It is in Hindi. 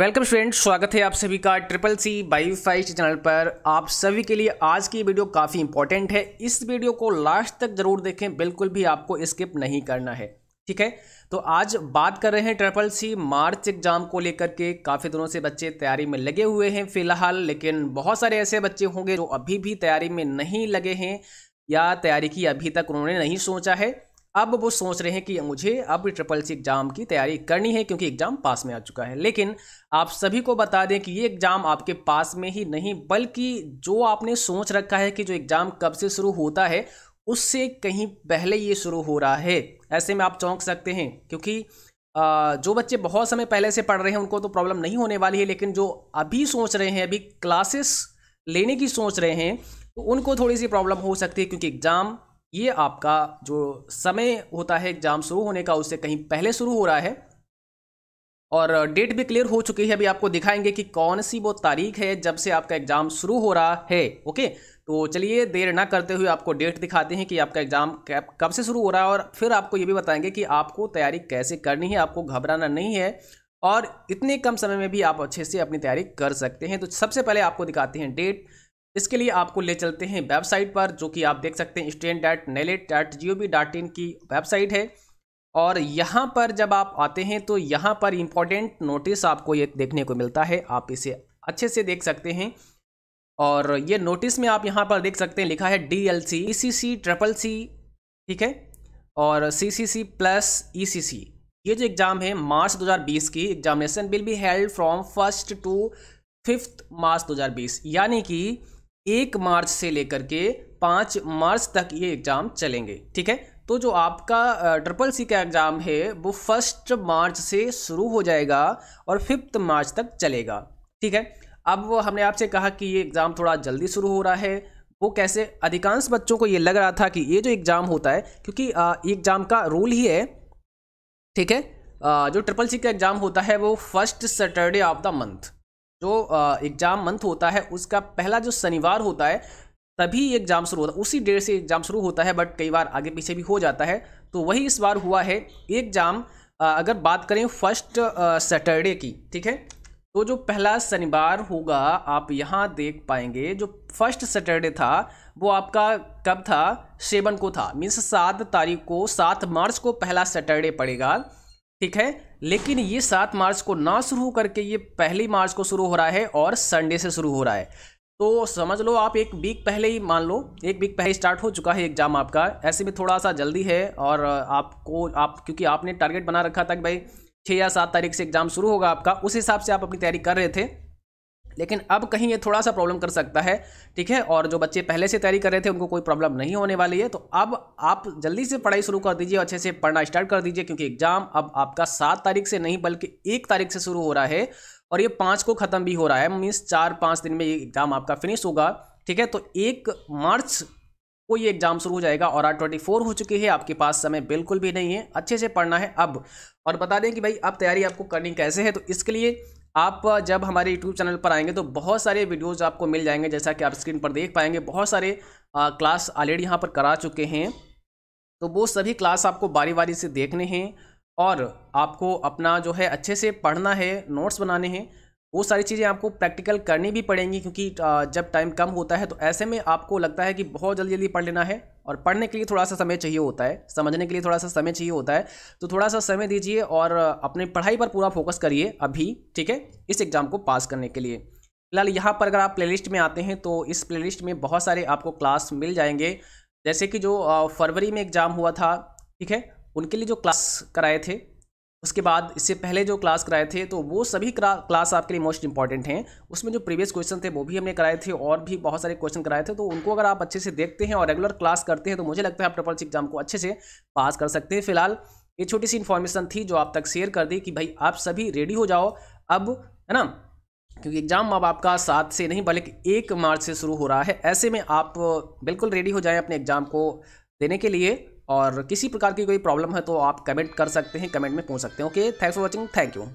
वेलकम स्टूडेंट्स स्वागत है आप सभी का triple C by five channel पर आप सभी के लिए आज की वीडियो काफ़ी इंपॉर्टेंट है इस वीडियो को लास्ट तक जरूर देखें बिल्कुल भी आपको स्किप नहीं करना है ठीक है तो आज बात कर रहे हैं ट्रिपल सी मार्च एग्ज़ाम को लेकर के काफ़ी दिनों से बच्चे तैयारी में लगे हुए हैं फिलहाल लेकिन बहुत सारे ऐसे बच्चे होंगे जो अभी भी तैयारी में नहीं लगे हैं या तैयारी की अभी तक उन्होंने नहीं सोचा है अब वो सोच रहे हैं कि मुझे अब ट्रिपल सी एग्ज़ाम की तैयारी करनी है क्योंकि एग्ज़ाम पास में आ चुका है लेकिन आप सभी को बता दें कि ये एग्ज़ाम आपके पास में ही नहीं बल्कि जो आपने सोच रखा है कि जो एग्ज़ाम कब से शुरू होता है उससे कहीं पहले ये शुरू हो रहा है ऐसे में आप चौंक सकते हैं क्योंकि जो बच्चे बहुत समय पहले से पढ़ रहे हैं उनको तो प्रॉब्लम नहीं होने वाली है लेकिन जो अभी सोच रहे हैं अभी क्लासेस लेने की सोच रहे हैं तो उनको थोड़ी सी प्रॉब्लम हो सकती है क्योंकि एग्ज़ाम ये आपका जो समय होता है एग्ज़ाम शुरू होने का उससे कहीं पहले शुरू हो रहा है और डेट भी क्लियर हो चुकी है अभी आपको दिखाएंगे कि कौन सी वो तारीख है जब से आपका एग्ज़ाम शुरू हो रहा है ओके तो चलिए देर ना करते हुए आपको डेट दिखाते हैं कि आपका एग्ज़ाम कब से शुरू हो रहा है और फिर आपको ये भी बताएंगे कि आपको तैयारी कैसे करनी है आपको घबराना नहीं है और इतने कम समय में भी आप अच्छे से अपनी तैयारी कर सकते हैं तो सबसे पहले आपको दिखाते हैं डेट इसके लिए आपको ले चलते हैं वेबसाइट पर जो कि आप देख सकते हैं स्टेन डैट नेलेट dot G O V dot in की वेबसाइट है और यहाँ पर जब आप आते हैं तो यहाँ पर इम्पॉर्टेंट नोटिस आपको ये देखने को मिलता है आप इसे अच्छे से देख सकते हैं और ये नोटिस में आप यहाँ पर देख सकते हैं लिखा है D L C E C C triple C ठीक है और सी सी सी प्लस ई सी सी ये जो एग्ज़ाम है मार्च 2020 की examination will be held from first to fifth March 2020 यानी कि एक मार्च से लेकर के पाँच मार्च तक ये एग्ज़ाम चलेंगे ठीक है तो जो आपका ट्रिपल सी का एग्ज़ाम है वो फर्स्ट मार्च से शुरू हो जाएगा और फिफ्थ मार्च तक चलेगा ठीक है अब हमने आपसे कहा कि ये एग्ज़ाम थोड़ा जल्दी शुरू हो रहा है वो कैसे अधिकांश बच्चों को ये लग रहा था कि ये जो एग्ज़ाम होता है क्योंकि एग्ज़ाम का रूल ही है ठीक है आ, जो ट्रिपल सी का एग्ज़ाम होता है वो first Saturday of the month जो एग्ज़ाम मंथ होता है उसका पहला जो शनिवार होता है तभी एग्ज़ाम शुरू होता है उसी डेट से एग्ज़ाम शुरू होता है बट कई बार आगे पीछे भी हो जाता है तो वही इस बार हुआ है एग्ज़ाम अगर बात करें फर्स्ट सैटरडे की ठीक है तो जो पहला शनिवार होगा आप यहाँ देख पाएंगे जो फर्स्ट सैटरडे था वो आपका कब था सेवन को था मीन्स सात तारीख को सात मार्च को पहला सैटरडे पड़ेगा ठीक है लेकिन ये सात मार्च को ना शुरू होकर के ये पहली मार्च को शुरू हो रहा है और संडे से शुरू हो रहा है तो समझ लो आप एक वीक पहले ही मान लो एक वीक पहले स्टार्ट हो चुका है एग्जाम आपका ऐसे में थोड़ा सा जल्दी है और आपको आप क्योंकि आपने टारगेट बना रखा था कि भाई छः या सात तारीख से एग्जाम शुरू होगा आपका उस हिसाब से आप अपनी तैयारी कर रहे थे लेकिन अब कहीं ये थोड़ा सा प्रॉब्लम कर सकता है ठीक है और जो बच्चे पहले से तैयारी कर रहे थे उनको कोई प्रॉब्लम नहीं होने वाली है तो अब आप जल्दी से पढ़ाई शुरू कर दीजिए अच्छे से पढ़ना स्टार्ट कर दीजिए क्योंकि एग्जाम अब आपका सात तारीख से नहीं बल्कि एक तारीख से शुरू हो रहा है और ये पाँच को ख़त्म भी हो रहा है मीन्स चार पाँच दिन में ये एग्ज़ाम आपका फिनिश होगा ठीक है तो एक मार्च को ये एग्ज़ाम शुरू हो जाएगा और आर ट्वेंटी फोर हो चुकी है आपके पास समय बिल्कुल भी नहीं है अच्छे से पढ़ना है अब और बता दें कि भाई अब तैयारी आपको करनी कैसे है तो इसके लिए आप जब हमारे यूट्यूब चैनल पर आएंगे तो बहुत सारे वीडियोज़ आपको मिल जाएंगे जैसा कि आप स्क्रीन पर देख पाएंगे बहुत सारे क्लास ऑलरेडी यहाँ पर करा चुके हैं तो वो सभी क्लास आपको बारी बारी से देखने हैं और आपको अपना जो है अच्छे से पढ़ना है नोट्स बनाने हैं वो सारी चीज़ें आपको प्रैक्टिकल करनी भी पड़ेंगी क्योंकि जब टाइम कम होता है तो ऐसे में आपको लगता है कि बहुत जल्दी जल्दी पढ़ लेना है और पढ़ने के लिए थोड़ा सा समय चाहिए होता है समझने के लिए थोड़ा सा समय चाहिए होता है तो थोड़ा सा समय दीजिए और अपने पढ़ाई पर पूरा फोकस करिए अभी ठीक है इस एग्ज़ाम को पास करने के लिए फिलहाल यहाँ पर अगर आप प्ले में आते हैं तो इस प्ले में बहुत सारे आपको क्लास मिल जाएंगे जैसे कि जो फरवरी में एग्ज़ाम हुआ था ठीक है उनके लिए जो क्लास कराए थे उसके बाद इससे पहले जो क्लास कराए थे तो वो सभी क्लास आपके लिए मोस्ट इंपॉर्टेंट हैं उसमें जो प्रीवियस क्वेश्चन थे वो भी हमने कराए थे और भी बहुत सारे क्वेश्चन कराए थे तो उनको अगर आप अच्छे से देखते हैं और रेगुलर क्लास करते हैं तो मुझे लगता है आप ट्रिपल एग्जाम को अच्छे से पास कर सकते हैं फिलहाल ये छोटी सी इन्फॉर्मेशन थी जो आप तक शेयर कर दी कि भाई आप सभी रेडी हो जाओ अब है ना क्योंकि एग्जाम अब आपका सात से नहीं बल्कि एक मार्च से शुरू हो रहा है ऐसे में आप बिल्कुल रेडी हो जाएं अपने एग्जाम को देने के लिए और किसी प्रकार की कोई प्रॉब्लम है तो आप कमेंट कर सकते हैं कमेंट में पूछ सकते हैं okay thanks for watching thank you